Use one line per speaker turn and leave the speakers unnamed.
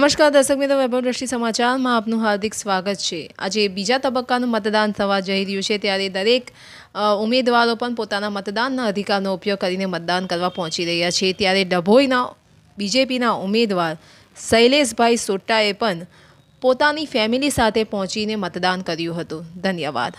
નમસ્કાર દર્શક મિત્રો વૈભવ દ્રષ્ટિ સમાચારમાં આપનું હાર્દિક સ્વાગત છે આજે બીજા તબક્કાનું મતદાન થવા જઈ રહ્યું છે ત્યારે દરેક ઉમેદવારો પણ પોતાના મતદાનના અધિકારનો ઉપયોગ કરીને મતદાન કરવા પહોંચી રહ્યા છે ત્યારે ડભોઈના બીજેપીના ઉમેદવાર શૈલેષભાઈ સોટ્ટાએ પણ પોતાની ફેમિલી સાથે પહોંચીને મતદાન કર્યું હતું ધન્યવાદ